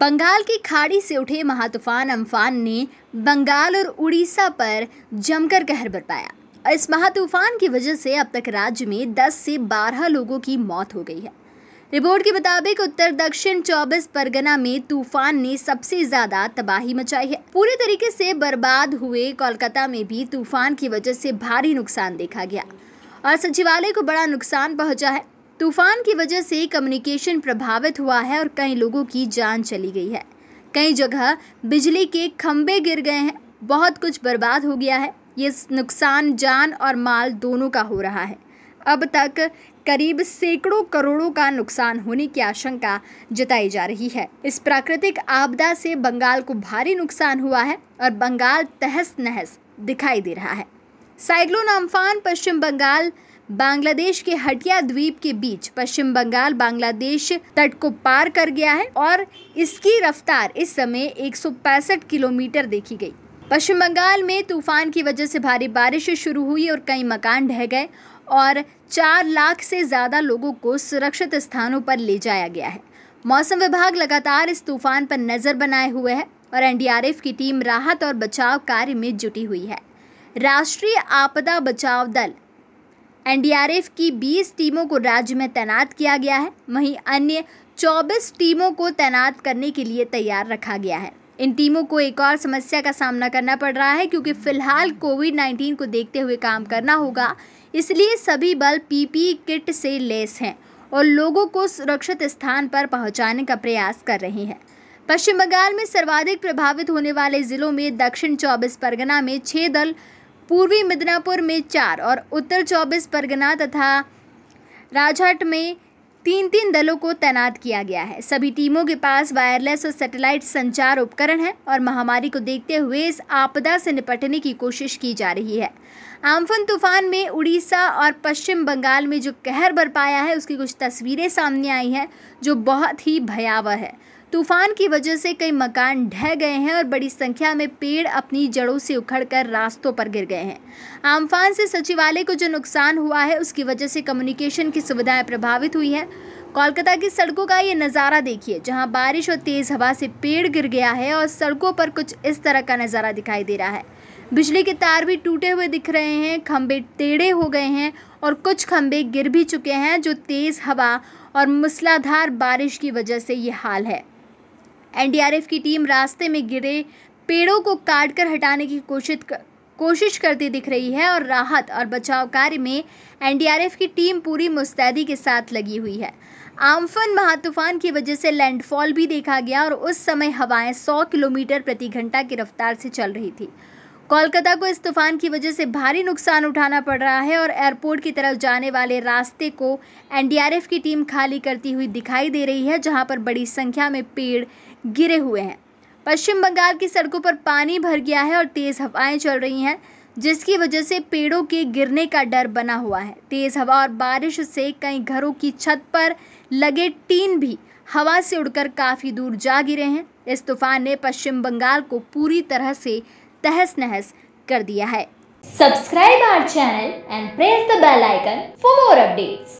बंगाल की खाड़ी से उठे महातूफान अम्फान ने बंगाल और उड़ीसा पर जमकर कहर बरपाया इस महातूफान की वजह से अब तक राज्य में 10 से 12 लोगों की मौत हो गई है रिपोर्ट के मुताबिक उत्तर दक्षिण 24 परगना में तूफान ने सबसे ज्यादा तबाही मचाई है पूरे तरीके से बर्बाद हुए कोलकाता में भी तूफान की वजह से भारी नुकसान देखा गया और सचिवालय को बड़ा नुकसान पहुंचा है तूफान की वजह से कम्युनिकेशन प्रभावित हुआ है और कई लोगों की जान चली गई है कई जगह बिजली के खंभे गिर गए हैं बहुत कुछ बर्बाद हो गया है ये नुकसान जान और माल दोनों का हो रहा है अब तक करीब सैकड़ों करोड़ों का नुकसान होने की आशंका जताई जा रही है इस प्राकृतिक आपदा से बंगाल को भारी नुकसान हुआ है और बंगाल तहस नहस दिखाई दे रहा है साइक्लोन अम्फान पश्चिम बंगाल बांग्लादेश के हटिया द्वीप के बीच पश्चिम बंगाल बांग्लादेश तट को पार कर गया है और इसकी रफ्तार इस समय एक किलोमीटर देखी गई पश्चिम बंगाल में तूफान की वजह से भारी बारिश शुरू हुई और कई मकान ढह गए और चार लाख से ज़्यादा लोगों को सुरक्षित स्थानों पर ले जाया गया है मौसम विभाग लगातार इस तूफान पर नज़र बनाए हुए है और एनडीआरएफ की टीम राहत और बचाव कार्य में जुटी हुई है राष्ट्रीय आपदा बचाव दल एनडीआरएफ की 20 टीमों को राज्य में तैनात किया गया है वहीं अन्य 24 टीमों को तैनात करने के लिए तैयार रखा गया है इन टीमों को एक और समस्या का सामना करना पड़ रहा है क्योंकि फिलहाल कोविड 19 को देखते हुए काम करना होगा इसलिए सभी बल पीपी किट से लेस हैं और लोगों को सुरक्षित स्थान पर पहुंचाने का प्रयास कर रहे हैं पश्चिम बंगाल में सर्वाधिक प्रभावित होने वाले ज़िलों में दक्षिण चौबीस परगना में छः दल पूर्वी मिदनापुर में चार और उत्तर चौबीस परगना तथा राजहट में तीन तीन दलों को तैनात किया गया है सभी टीमों के पास वायरलेस और सैटेलाइट संचार उपकरण है और महामारी को देखते हुए इस आपदा से निपटने की कोशिश की जा रही है आमफन तूफान में उड़ीसा और पश्चिम बंगाल में जो कहर बरपाया है उसकी कुछ तस्वीरें सामने आई हैं जो बहुत ही भयावह है तूफान की वजह से कई मकान ढह गए हैं और बड़ी संख्या में पेड़ अपनी जड़ों से उखड़कर रास्तों पर गिर गए हैं आमफान से सचिवालय को जो नुकसान हुआ है उसकी वजह से कम्युनिकेशन की सुविधाएं प्रभावित हुई है कोलकाता की सड़कों का ये नज़ारा देखिए जहाँ बारिश और तेज़ हवा से पेड़ गिर गया है और सड़कों पर कुछ इस तरह का नज़ारा दिखाई दे रहा है बिजली के तार भी टूटे हुए दिख रहे हैं खम्भे टेढ़े हो गए हैं और कुछ खम्भे गिर भी चुके हैं जो तेज़ हवा और मूसलाधार बारिश की वजह से ये हाल है एनडीआरएफ की टीम रास्ते में गिरे पेड़ों को काट कर हटाने की कोशिश कोशिश करती दिख रही है और राहत और बचाव कार्य में एनडीआरएफ की टीम पूरी मुस्तैदी के साथ लगी हुई है आमफन महातूफान की वजह से लैंडफॉल भी देखा गया और उस समय हवाएं 100 किलोमीटर प्रति घंटा की रफ्तार से चल रही थी कोलकाता को इस तूफान की वजह से भारी नुकसान उठाना पड़ रहा है और एयरपोर्ट की तरफ जाने वाले रास्ते को एनडीआरएफ की टीम खाली करती हुई दिखाई दे रही है जहां पर बड़ी संख्या में पेड़ गिरे हुए हैं पश्चिम बंगाल की सड़कों पर पानी भर गया है और तेज़ हवाएं चल रही हैं जिसकी वजह से पेड़ों के गिरने का डर बना हुआ है तेज़ हवा और बारिश से कई घरों की छत पर लगे टीन भी हवा से उड़कर काफ़ी दूर जा गिरे हैं इस तूफान ने पश्चिम बंगाल को पूरी तरह से तहस नहस कर दिया है subscribe our channel and press the bell icon for more updates